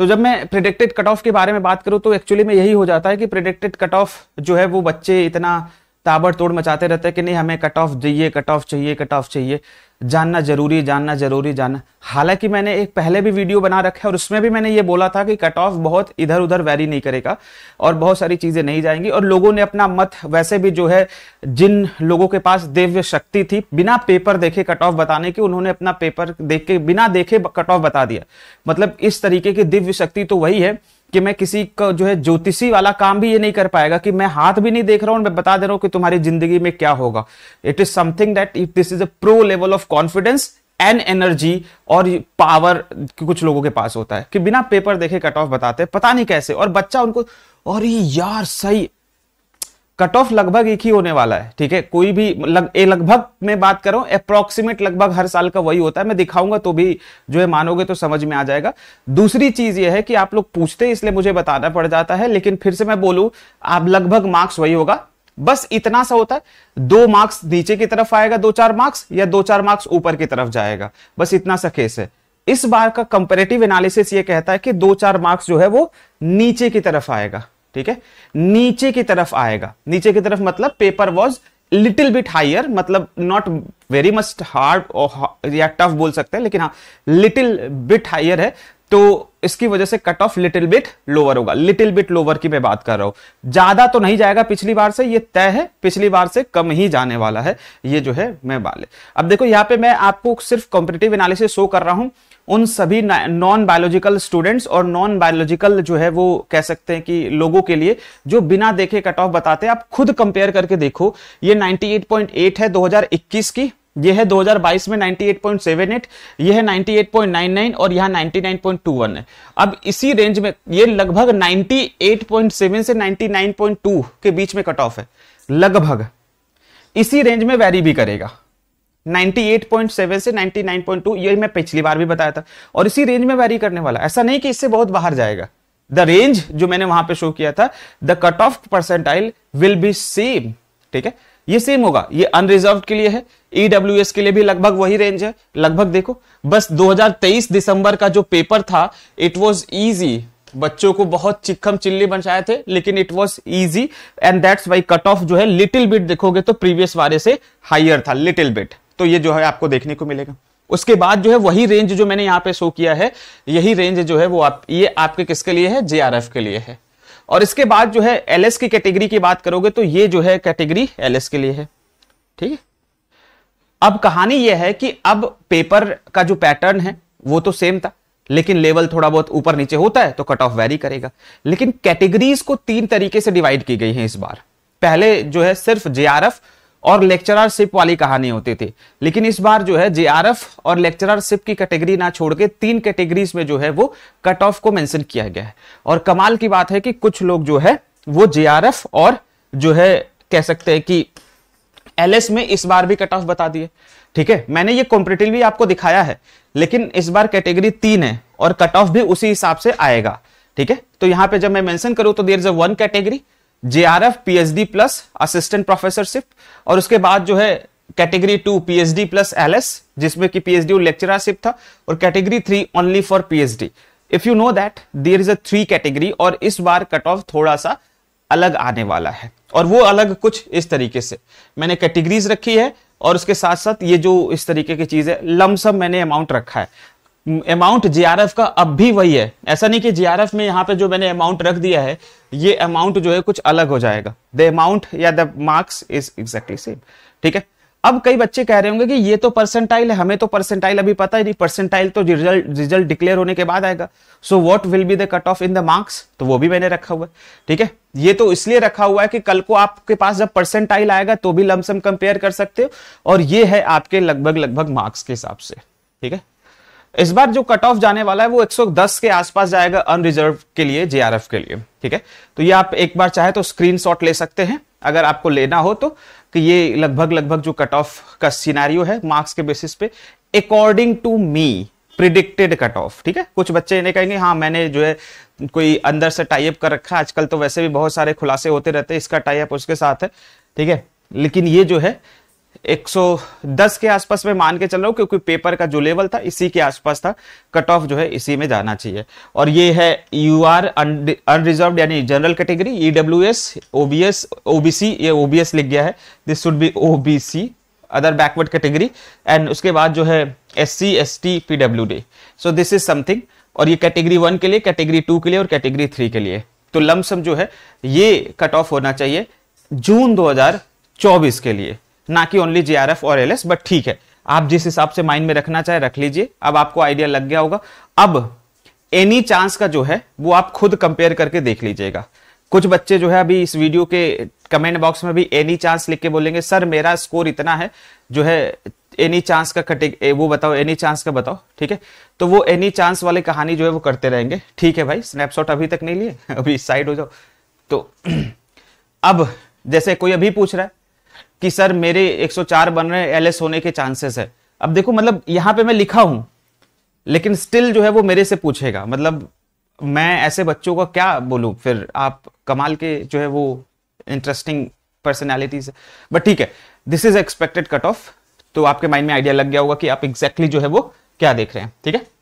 तो जब मैं प्रिडिक्टेड कट ऑफ के बारे में बात करूं तो एक्चुअली में यही हो जाता है कि प्रिडिक्टेड कट ऑफ जो है वो बच्चे इतना ताबड़तोड़ मचाते रहते हैं कि नहीं हमें कट ऑफ चाहिए कट ऑफ चाहिए कट ऑफ चाहिए जानना जरूरी जानना जरूरी जानना हालांकि मैंने एक पहले भी वीडियो बना रखा है और उसमें भी मैंने ये बोला था कि कट ऑफ बहुत इधर उधर वैरी नहीं करेगा और बहुत सारी चीज़ें नहीं जाएंगी और लोगों ने अपना मत वैसे भी जो है जिन लोगों के पास दिव्य शक्ति थी बिना पेपर देखे कट ऑफ बताने की उन्होंने अपना पेपर देख के बिना देखे कट ऑफ बता दिया मतलब इस तरीके की दिव्य शक्ति तो वही है कि मैं किसी को जो है ज्योतिषी वाला काम भी ये नहीं कर पाएगा कि मैं हाथ भी नहीं देख रहा हूं मैं बता दे रहा हूं कि तुम्हारी जिंदगी में क्या होगा it is something that if this is a pro level of confidence and energy और पावर कुछ लोगों के पास होता है कि बिना पेपर देखे कट ऑफ बताते हैं पता नहीं कैसे और बच्चा उनको और यार सही कट ऑफ लगभग एक ही होने वाला है ठीक है कोई भी लग, ए लगभग मैं बात करूं अप्रोक्सीमेट लगभग हर साल का वही होता है मैं दिखाऊंगा तो भी जो है मानोगे तो समझ में आ जाएगा दूसरी चीज यह है कि आप लोग पूछते हैं इसलिए मुझे बताना पड़ जाता है लेकिन फिर से मैं बोलूं आप लगभग मार्क्स वही होगा बस इतना सा होता है दो मार्क्स नीचे की तरफ आएगा दो चार मार्क्स या दो चार मार्क्स ऊपर की तरफ जाएगा बस इतना सा केस है इस बार का कंपेरेटिव एनालिसिस ये कहता है कि दो चार मार्क्स जो है वो नीचे की तरफ आएगा ठीक है नीचे की तरफ आएगा नीचे की तरफ मतलब paper was little bit higher मतलब नॉट वेरी मच हार्ड या टफ बोल सकते हैं लेकिन हाँ लिटिल बिट हायर है तो इसकी वजह से cut off little bit lower होगा लिटिल बिट लोअर की मैं बात कर रहा हूं ज्यादा तो नहीं जाएगा पिछली बार से ये तय है पिछली बार से कम ही जाने वाला है ये जो है मैं बाले अब देखो यहां पे मैं आपको सिर्फ कॉम्पिटेटिव एनालिसिस शो कर रहा हूं उन सभी नॉन बायोलॉजिकल स्टूडेंट्स और नॉन बायोलॉजिकल जो है वो कह सकते हैं कि लोगों के लिए जो बिना देखे कट ऑफ बताते हैं आप खुद कंपेयर करके देखो ये 98.8 है 2021 की यह है 2022 में 98.78 यह है 98.99 और यहाँ 99.21 है अब इसी रेंज में ये लगभग 98.7 से 99.2 के बीच में कट ऑफ है लगभग इसी रेंज में वैरी भी करेगा 98.7 से 99.2 ये मैं पिछली बार भी बताया था और इसी रेंज में वैरी करने वाला ऐसा नहीं कि इससे बहुत बाहर जाएगा द रेंज जो मैंने वहां पे शो किया था the cut off percentile will be same ठीक है ये सेम होगा ये अनरिजर्व के लिए है ईडब्ल्यू e के लिए भी लगभग वही रेंज है लगभग देखो बस 2023 दिसंबर का जो पेपर था इट वॉज ईजी बच्चों को बहुत चिक्खम चिल्ली बचाए थे लेकिन it was easy and that's why cut off जो है लिटिल बिट देखोगे तो प्रीवियस वाले से हाइयर था लिटिल बिट तो ये जो है आपको देखने को मिलेगा उसके बाद जो है वही रेंज जो मैंने यहाँ पे शो किया है यही रेंज जो है वो आप ये आपके किसके लिए है जे के लिए है और इसके बाद जो है एल की कैटेगरी की बात करोगे तो ये जो है कैटेगरी एल के लिए है ठीक है अब कहानी यह है कि अब पेपर का जो पैटर्न है वो तो सेम था लेकिन लेवल थोड़ा बहुत ऊपर नीचे होता है तो कट ऑफ वेरी करेगा लेकिन कैटेगरीज को तीन तरीके से डिवाइड की गई है इस बार पहले जो है सिर्फ जे और लेक्चरारशिप वाली कहानी होती थी लेकिन इस बार जो है जे और लेक्चरारशिप की कैटेगरी ना छोड़ के तीन कैटेगरीज में जो है वो कट ऑफ को मेंशन किया गया है और कमाल की बात है कि कुछ लोग जो है वो जे और जो है कह सकते हैं कि एल में इस बार भी कट ऑफ बता दिए ठीक है मैंने ये कॉम्पिटेटिव भी आपको दिखाया है लेकिन इस बार कैटेगरी तीन है और कट ऑफ भी उसी हिसाब से आएगा ठीक है तो यहाँ पे जब मैं मेंशन करूं तो there is a one category J R F P H D plus assistant professorship और उसके बाद जो है category two PhD plus L S जिसमें कि पीएचडी लेक्चरशिप था और category three only for PhD if you know that there is a three category और इस बार कट ऑफ थोड़ा सा अलग आने वाला है और वो अलग कुछ इस तरीके से मैंने कैटेगरीज रखी है और उसके साथ साथ ये जो इस तरीके की चीज है लमसम मैंने अमाउंट रखा है अमाउंट जीआरएफ का अब भी वही है ऐसा नहीं कि जीआरएफ में यहाँ पे जो मैंने अमाउंट रख दिया है ये अमाउंट जो है कुछ अलग हो जाएगा द अमाउंट या the marks is exactly same ठीक है अब कई बच्चे कह रहे होंगे कि ये तो परसेंटाइल है हमें तो परसेंटाइल अभी पता ही नहीं परसेंटाइल तो रिजल्ट रिजल्ट डिक्लेयर होने के बाद आएगा so what will be the cut off in the marks तो वो भी मैंने रखा हुआ है ठीक है ये तो इसलिए रखा हुआ है कि कल को आपके पास जब परसेंटाइल आएगा तो भी लमसम कंपेयर कर सकते हो और ये है आपके लगभग लगभग मार्क्स के हिसाब से ठीक है इस बार जो कट ऑफ जाने वाला है वो 110 के आसपास जाएगा अनरिजर्व के लिए जेआरएफ के लिए ठीक है तो ये आप एक बार चाहे तो स्क्रीनशॉट ले सकते हैं अगर आपको लेना हो तो कि ये लगभग लगभग जो कट ऑफ का सीनारियो है मार्क्स के बेसिस पे according to me predicted cut off ठीक है कुछ बच्चे इन्हें कहेंगे हाँ मैंने जो है कोई अंदर से टाइप कर रखा है आजकल तो वैसे भी बहुत सारे खुलासे होते रहते हैं इसका टाइप उसके साथ है ठीक है लेकिन ये जो है 110 के आसपास मैं मान के चल रहा हूँ क्योंकि पेपर का जो लेवल था इसी के आसपास था कट ऑफ जो है इसी में जाना चाहिए और ये है यू आर अनरिजर्व यानी general category E W S OBS OBC ये ओबीएस लिख गया है this should be OBC other backward category and उसके बाद जो है S C S T P W D so this is something और ये कैटेगरी वन के लिए कैटेगरी टू के लिए और कैटेगरी थ्री के लिए तो लमसम जो है ये कट ऑफ होना चाहिए जून 2024 के लिए ना कि ओनली जे और एल बट ठीक है आप जिस हिसाब से माइंड में रखना चाहे रख लीजिए अब आपको आइडिया लग गया होगा अब एनी चांस का जो है वो आप खुद कंपेयर करके देख लीजिएगा कुछ बच्चे जो है अभी इस वीडियो के कमेंट बॉक्स में भी एनी चांस लिख के बोलेंगे सर मेरा स्कोर इतना है जो है एनी चांस का कटे वो बताओ एनी चांस का बताओ ठीक है तो वो एनी चांस वाली कहानी जो है वो करते रहेंगे ठीक है भाई स्नैपशॉट अभी तक नहीं लिए अभी साइड हो जाओ तो अब जैसे कोई अभी पूछ रहा है कि सर मेरे 104 बन रहे एल होने के चांसेस है अब देखो मतलब यहां पे मैं लिखा हूं लेकिन स्टिल जो है वो मेरे से पूछेगा मतलब मैं ऐसे बच्चों का क्या बोलूं फिर आप कमाल के जो है वो इंटरेस्टिंग पर्सनैलिटीज बट ठीक है this is expected cut off तो आपके माइंड में आइडिया लग गया होगा कि आप एग्जैक्टली exactly जो है वो क्या देख रहे हैं ठीक है